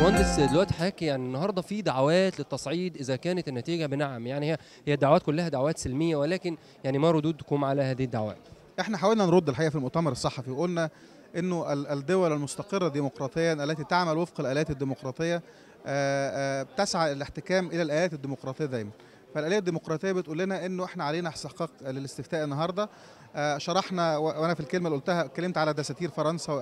باشمهندس دلوقتي حضرتك يعني النهارده في دعوات للتصعيد اذا كانت النتيجه بنعم يعني هي هي الدعوات كلها دعوات سلميه ولكن يعني ما ردودكم على هذه الدعوات؟ احنا حاولنا نرد الحقيقه في المؤتمر الصحفي وقلنا انه الدول المستقره ديمقراطيا التي تعمل وفق الاليات الديمقراطيه آه، آه، تسعى الاحتكام الى الاليات الديمقراطيه دائما فالآلية الديمقراطية بتقول لنا إنه إحنا علينا استحقاق للاستفتاء النهاردة آه، شرحنا وانا في الكلمه اللي قلتها اتكلمت على دساتير فرنسا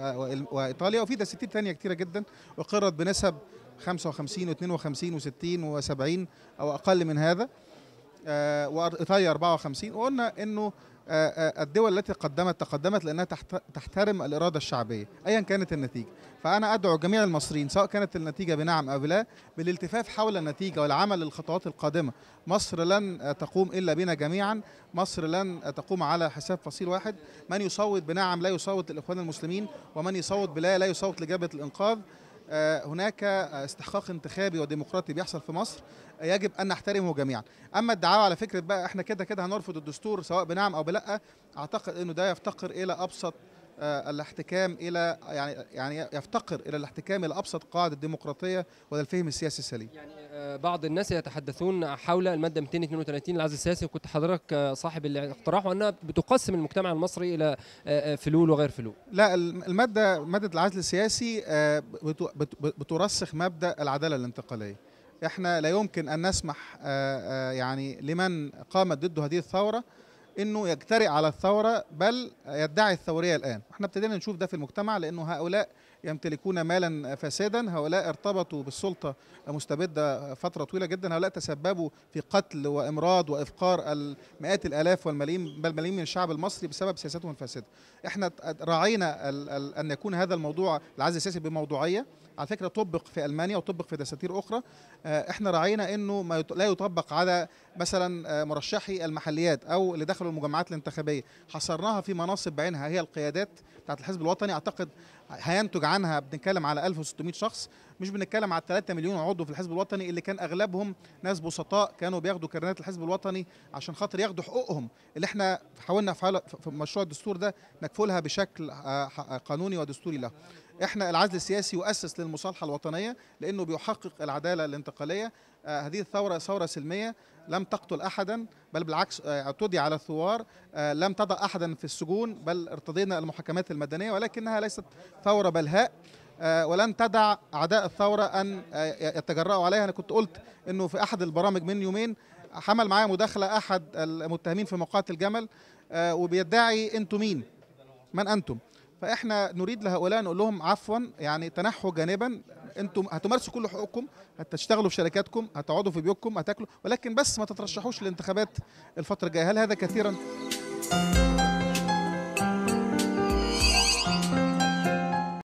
وايطاليا وفي دساتير ثانيه كتيره جدا اقرت بنسب 55 و52 و60 و70 او اقل من هذا آه، وايطاليا 54 وقلنا انه آه، آه، الدول التي قدمت تقدمت لانها تحترم الاراده الشعبيه ايا كانت النتيجه فانا ادعو جميع المصريين سواء كانت النتيجه بنعم او بلا بالالتفاف حول النتيجه والعمل للخطوات القادمه مصر لن تقوم الا بنا جميعا مصر لن تقوم على حساب فصيل واحد من يصوت بنعم لا يصوت للاخوان المسلمين ومن يصوت بلا لا يصوت لجبهه الانقاذ آه، هناك آه، استحقاق انتخابي وديمقراطي بيحصل في مصر آه، يجب ان نحترمه جميعا اما الدعاوى على فكره بقى احنا كده كده هنرفض الدستور سواء بنعم او بلا اعتقد انه ده يفتقر الى ابسط آه، الاحتكام الى يعني يعني يفتقر الى الاحتكام الى ابسط قاعده الديمقراطيه والفهم الفهم السياسي السليم. يعني آه، بعض الناس يتحدثون حول الماده 232 للعزل السياسي وكنت حضرتك آه، صاحب الاقتراح وانها بتقسم المجتمع المصري الى فلول وغير فلول. لا الماده ماده العزل السياسي بترسخ مبدا العداله الانتقاليه. احنا لا يمكن ان نسمح يعني لمن قامت ضد هذه الثوره انه يجترئ على الثوره بل يدعي الثوريه الان احنا ابتدينا نشوف ده في المجتمع لانه هؤلاء يمتلكون مالا فسادا هؤلاء ارتبطوا بالسلطة مستبدة فترة طويلة جدا هؤلاء تسببوا في قتل وامراض وافقار المئات الالاف والملايين بل ملايين من الشعب المصري بسبب سياستهم الفاسدة احنا راعينا ان يكون هذا الموضوع العز السياسي بموضوعية على فكره طبق في المانيا وطبق في دساتير اخرى آه، احنا راعينا انه ما لا يطبق على مثلا آه، مرشحي المحليات او اللي دخلوا المجمعات الانتخابيه حصرناها في مناصب بعينها هي القيادات بتاعت الحزب الوطني اعتقد هينتج عنها بنتكلم على 1600 شخص مش بنتكلم على 3 مليون عضو في الحزب الوطني اللي كان اغلبهم ناس بسطاء كانوا بياخدوا كرنات الحزب الوطني عشان خاطر ياخدوا حقوقهم اللي احنا حاولنا في مشروع الدستور ده نكفلها بشكل آه، قانوني ودستوري له احنا العزل السياسي يؤسس للمصالحه الوطنيه لانه بيحقق العداله الانتقاليه آه، هذه الثوره ثوره سلميه لم تقتل احدا بل بالعكس آه، اعتدي على الثوار آه، لم تضع احدا في السجون بل ارتضينا المحاكمات المدنيه ولكنها ليست ثوره بلهاء ولن تدع اعداء الثوره ان يتجرأوا عليها انا كنت قلت انه في احد البرامج من يومين حمل معايا مداخله احد المتهمين في مقاتل الجمل وبيدعي انتم مين من انتم فاحنا نريد لهؤلاء نقول لهم عفوا يعني تنحوا جانبا انتم هتمارسوا كل حقوقكم هتشتغلوا في شركاتكم هتقعدوا في بيوتكم هتاكلوا ولكن بس ما تترشحوش للانتخابات الفتره الجايه هل هذا كثيرا